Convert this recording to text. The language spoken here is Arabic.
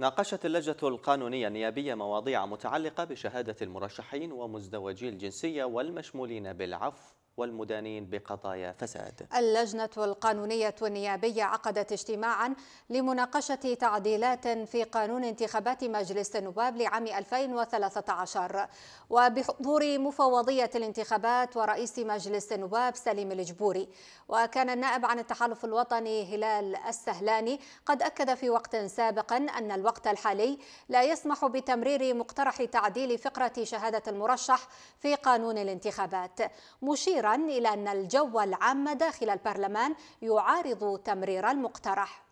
ناقشت اللجنة القانونية النيابية مواضيع متعلقة بشهادة المرشحين ومزدوجي الجنسية والمشمولين بالعفو والمدانين بقضايا فساد اللجنة القانونية النيابية عقدت اجتماعا لمناقشة تعديلات في قانون انتخابات مجلس النواب لعام 2013 وبحضور مفوضية الانتخابات ورئيس مجلس النواب سليم الجبوري وكان النائب عن التحالف الوطني هلال السهلاني قد أكد في وقت سابق أن الوقت الحالي لا يسمح بتمرير مقترح تعديل فقرة شهادة المرشح في قانون الانتخابات مشيرا إلى أن الجو العام داخل البرلمان يعارض تمرير المقترح